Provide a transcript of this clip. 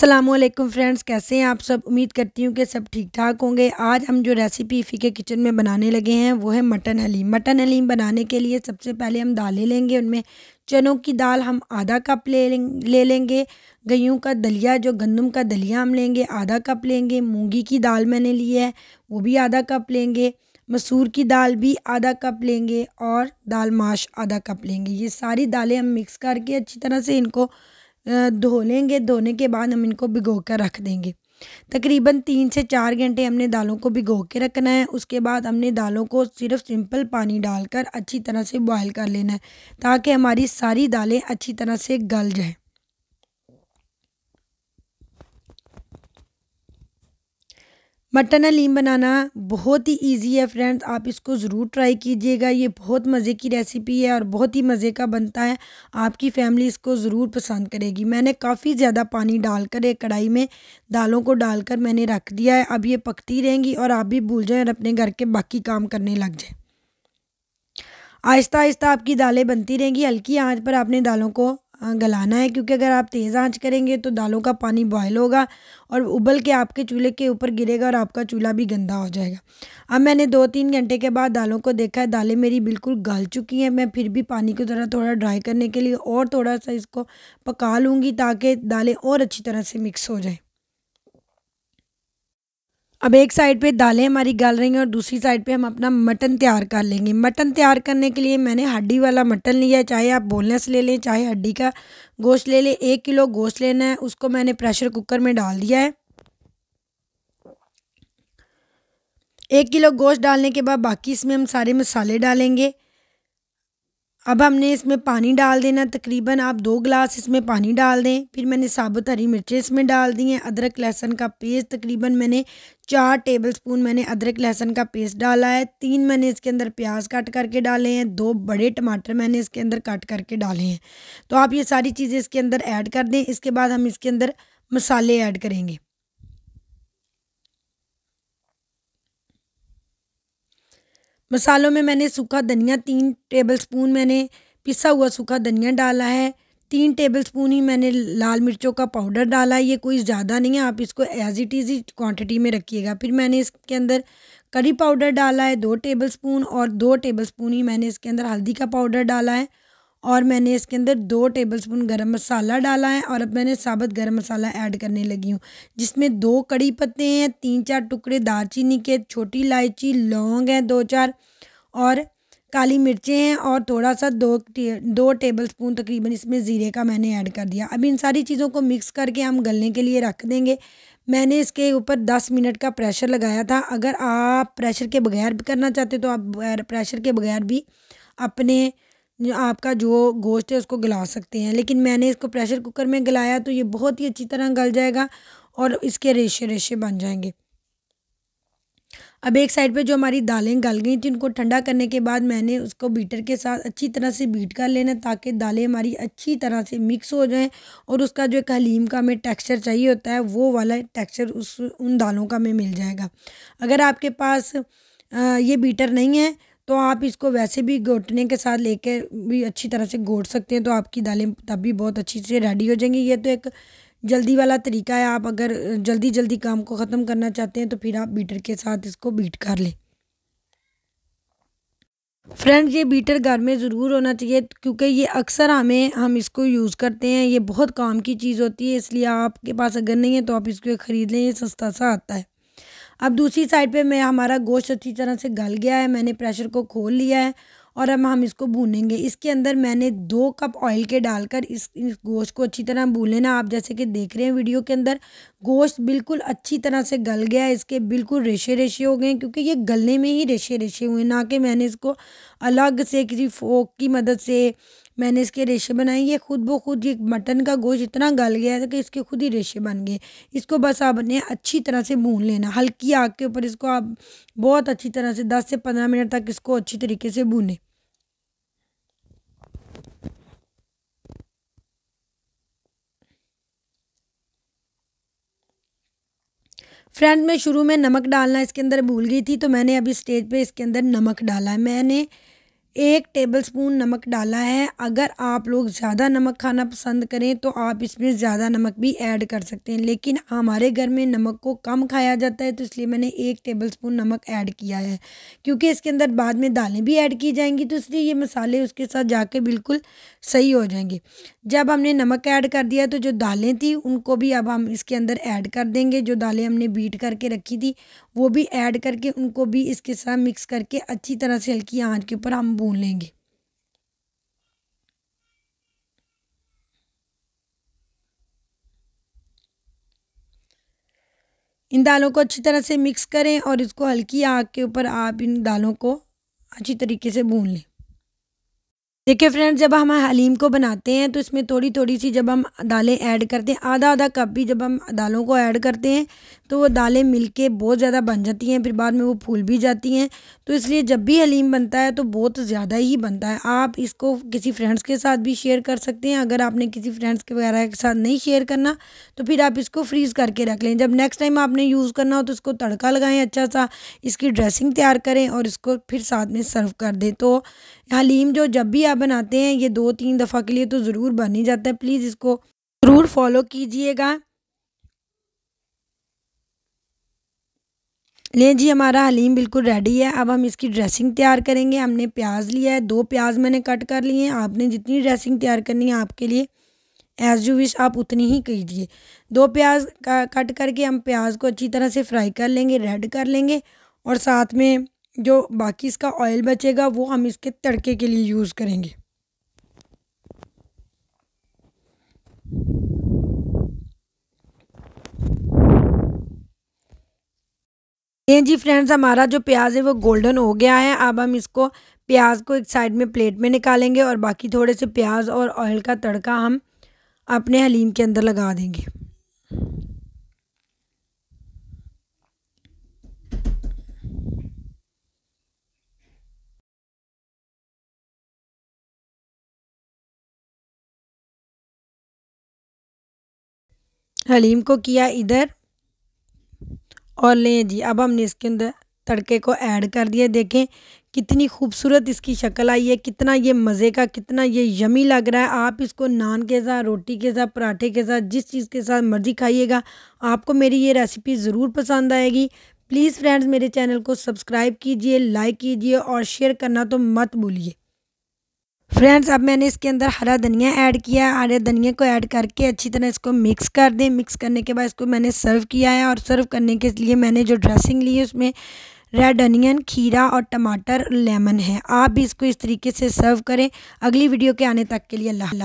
Aslam friends कैसे हैं आप सब उम्मीद करती हूँ कि सब ठीक ठाक होंगे आज हम जो रेसिपी इफ़ी के किचन में बनाने लगे हैं वो है मटन हलीम मटन हलीम बनाने के लिए सबसे पहले हम दालें लेंगे उनमें चनों की दाल हम आधा कप ले ले लेंगे गेहूँ का दलिया जो गंदम का दलिया हम लेंगे आधा कप लेंगे मूँगी की दाल मैंने ली है वो भी आधा कप लेंगे मसूर की दाल भी आधा कप लेंगे और दाल माश आधा कप लेंगे ये सारी दालें हम मिक्स करके अच्छी तरह से इनको धो लेंगे धोने के बाद हम इनको भिगो कर रख देंगे तकरीबन तीन से चार घंटे हमने दालों को भिगो के रखना है उसके बाद हमने दालों को सिर्फ सिंपल पानी डालकर अच्छी तरह से बॉयल कर लेना है ताकि हमारी सारी दालें अच्छी तरह से गल जाएँ मटन हलीम बनाना बहुत ही इजी है फ्रेंड्स आप इसको ज़रूर ट्राई कीजिएगा ये बहुत मज़े की रेसिपी है और बहुत ही मज़े का बनता है आपकी फैमिली इसको ज़रूर पसंद करेगी मैंने काफ़ी ज़्यादा पानी डालकर एक कढ़ाई में दालों को डालकर मैंने रख दिया है अब ये पकती रहेंगी और आप भी भूल जाएँ और अपने घर के बाकी काम करने लग जाए आहिस्ता आहिस्ता आपकी दालें बनती रहेंगी हल्की आँच पर आपने दालों को गलाना है क्योंकि अगर आप तेज़ आंच करेंगे तो दालों का पानी बॉयल होगा और उबल के आपके चूल्हे के ऊपर गिरेगा और आपका चूल्हा भी गंदा हो जाएगा अब मैंने दो तीन घंटे के बाद दालों को देखा है दालें मेरी बिल्कुल गल चुकी हैं मैं फिर भी पानी को ज़रा थोड़ा ड्राई करने के लिए और थोड़ा सा इसको पका लूँगी ताकि दालें और अच्छी तरह से मिक्स हो जाएँ अब एक साइड पे दालें हमारी गाल रही हैं और दूसरी साइड पे हम अपना मटन तैयार कर लेंगे मटन तैयार करने के लिए मैंने हड्डी वाला मटन लिया है चाहे आप बोनलेस ले लें चाहे हड्डी का गोश्त ले लें एक किलो गोश्त लेना है उसको मैंने प्रेशर कुकर में डाल दिया है एक किलो गोश्त डालने के बाद बाकी इसमें हम सारे मसाले डालेंगे अब हमने इसमें पानी डाल देना तकरीबन आप दो गिलास इसमें पानी डाल दें फिर मैंने साबुत हरी मिर्चें इसमें डाल दी हैं अदरक लहसन का पेस्ट तकरीबन मैंने चार टेबल स्पून मैंने अदरक लहसन का पेस्ट डाला है तीन मैंने इसके अंदर प्याज काट करके डाले हैं दो बड़े टमाटर मैंने इसके अंदर काट करके डाले हैं तो आप ये सारी चीज़ें इसके अंदर ऐड कर दें इसके बाद हम इसके अंदर मसाले ऐड करेंगे मसालों में मैंने सूखा धनिया तीन टेबलस्पून मैंने पिसा हुआ सूखा धनिया डाला है तीन टेबल स्पून ही मैंने लाल मिर्चों का पाउडर डाला है ये कोई ज़्यादा नहीं है आप इसको एज इट इज़ ही क्वांटिटी में रखिएगा फिर मैंने इसके अंदर करी पाउडर डाला है दो टेबल स्पून और दो टेबल स्पून ही मैंने इसके अंदर हल्दी का पाउडर डाला है और मैंने इसके अंदर दो टेबलस्पून गरम मसाला डाला है और अब मैंने साबुत गरम मसाला ऐड करने लगी हूँ जिसमें दो कड़ी पत्ते हैं तीन चार टुकड़े दालचीनी के छोटी इलायची लौंग हैं दो चार और काली मिर्चें हैं और थोड़ा सा दो दो टेबल स्पून तकरीबन इसमें ज़ीरे का मैंने ऐड कर दिया अब इन सारी चीज़ों को मिक्स करके हम गलने के लिए रख देंगे मैंने इसके ऊपर दस मिनट का प्रेशर लगाया था अगर आप प्रेशर के बगैर भी करना चाहते तो आप प्रेशर के बगैर भी अपने आपका जो गोश्त है उसको गला सकते हैं लेकिन मैंने इसको प्रेशर कुकर में गलाया तो ये बहुत ही अच्छी तरह गल जाएगा और इसके रेशे रेशे बन जाएंगे अब एक साइड पे जो हमारी दालें गल गई थी उनको ठंडा करने के बाद मैंने उसको बीटर के साथ अच्छी तरह से बीट कर लेना ताकि दालें हमारी अच्छी तरह से मिक्स हो जाएं और उसका जो एक हलीम का हमें टेक्सचर चाहिए होता है वो वाला टेक्सचर उस उन दालों का हमें मिल जाएगा अगर आपके पास ये बीटर नहीं है तो आप इसको वैसे भी घोटने के साथ लेके भी अच्छी तरह से घोट सकते हैं तो आपकी दालें तब भी बहुत अच्छी से रेडी हो जाएंगी ये तो एक जल्दी वाला तरीका है आप अगर जल्दी जल्दी काम को ख़त्म करना चाहते हैं तो फिर आप बीटर के साथ इसको बीट कर लें फ्रेंड्स ये बीटर घर में ज़रूर होना चाहिए क्योंकि ये अक्सर हमें हम इसको यूज़ करते हैं ये बहुत काम की चीज़ होती है इसलिए आपके पास अगर नहीं है तो आप इसको ख़रीद लें ये सस्ता सा आता है अब दूसरी साइड पे मैं हमारा गोश्त अच्छी तरह से गल गया है मैंने प्रेशर को खोल लिया है और अब हम इसको भूनेंगे इसके अंदर मैंने दो कप ऑयल के डालकर इस, इस गोश्त को अच्छी तरह भून लेना आप जैसे कि देख रहे हैं वीडियो के अंदर गोश्त बिल्कुल अच्छी तरह से गल गया इसके बिल्कुल रेशे रेशे हो गए क्योंकि ये गलने में ही रेशे रेशे हुए ना कि मैंने इसको अलग से किसी फोक की मदद से मैंने इसके रेशे बनाए ये खुद ब खुद ये मटन का गोश्त इतना गल गया था कि इसके खुद ही रेशे बन गए इसको बस आपने अच्छी तरह से भून लेना हल्की आग के ऊपर इसको आप बहुत अच्छी तरह से दस से पंद्रह मिनट तक इसको अच्छी तरीके से भूनें फ्रेंड में शुरू में नमक डालना इसके अंदर भूल गई थी तो मैंने अभी स्टेज पे इसके अंदर नमक डाला है मैंने एक टेबलस्पून नमक डाला है अगर आप लोग ज़्यादा नमक खाना पसंद करें तो आप इसमें ज़्यादा नमक भी ऐड कर सकते हैं लेकिन हमारे घर में नमक को कम खाया जाता है तो इसलिए मैंने एक टेबलस्पून नमक ऐड किया है क्योंकि इसके अंदर बाद में दालें भी ऐड की जाएंगी तो इसलिए ये मसाले उसके साथ जाके बिल्कुल सही हो जाएंगे जब हमने नमक ऐड कर दिया तो जो दालें थी उनको भी अब हम इसके अंदर ऐड कर देंगे जो दालें हमने बीट करके रखी थी वो भी ऐड करके उनको भी इसके साथ मिक्स करके अच्छी तरह से हल्की आँच के ऊपर हम भून लेंगे इन दालों को अच्छी तरह से मिक्स करें और इसको हल्की आग के ऊपर आप इन दालों को अच्छी तरीके से भून लें देखिए फ्रेंड्स जब हम हलीम को बनाते हैं तो इसमें थोड़ी थोड़ी सी जब हम दालें ऐड करते हैं आधा आधा कप भी जब हम दालों को ऐड करते हैं तो वो दालें मिलके बहुत ज़्यादा बन जाती हैं फिर बाद में वो फूल भी जाती हैं तो इसलिए जब भी हलीम बनता है तो बहुत ज़्यादा ही बनता है आप इसको किसी फ्रेंड्स के साथ भी शेयर कर सकते हैं अगर आपने किसी फ्रेंड्स के वगैरह के साथ नहीं शेयर करना तो फिर आप इसको फ्रीज़ करके रख लें जब नेक्स्ट टाइम आपने यूज़ करना हो तो इसको तड़का लगाएँ अच्छा सा इसकी ड्रेसिंग तैयार करें और इसको फिर साथ में सर्व कर दें तो हलीम जो जब भी आप बनाते हैं ये दो तीन दफ़ा के लिए तो ज़रूर बन ही जाता है प्लीज़ इसको ज़रूर फॉलो कीजिएगा लें जी हमारा हलीम बिल्कुल रेडी है अब हम इसकी ड्रेसिंग तैयार करेंगे हमने प्याज लिया है दो प्याज मैंने कट कर लिए हैं आपने जितनी ड्रेसिंग तैयार करनी है आपके लिए एज़ यू विश आप उतनी ही कीजिए दो प्याज का कट करके हम प्याज को अच्छी तरह से फ्राई कर लेंगे रेड कर लेंगे और साथ में जो बाकी इसका ऑयल बचेगा वो हम इसके तड़के के लिए यूज़ करेंगे ये जी फ्रेंड्स हमारा जो प्याज है वो गोल्डन हो गया है अब हम इसको प्याज को एक साइड में प्लेट में निकालेंगे और बाकी थोड़े से प्याज और ऑयल का तड़का हम अपने हलीम के अंदर लगा देंगे हलीम को किया इधर और लें जी अब हमने इसके अंदर तड़के को ऐड कर दिया देखें कितनी खूबसूरत इसकी शक्ल आई है कितना ये मज़े का कितना ये यमी लग रहा है आप इसको नान के साथ रोटी के साथ पराठे के साथ जिस चीज़ के साथ मर्ज़ी खाइएगा आपको मेरी ये रेसिपी ज़रूर पसंद आएगी प्लीज़ फ्रेंड्स मेरे चैनल को सब्सक्राइब कीजिए लाइक कीजिए और शेयर करना तो मत भूलिए फ्रेंड्स अब मैंने इसके अंदर हरा धनिया ऐड किया है हरे धनिया को ऐड करके अच्छी तरह इसको मिक्स कर दें मिक्स करने के बाद इसको मैंने सर्व किया है और सर्व करने के लिए मैंने जो ड्रेसिंग ली है उसमें रेड अनियन खीरा और टमाटर लेमन है आप भी इसको इस तरीके से सर्व करें अगली वीडियो के आने तक के लिए अल्लाह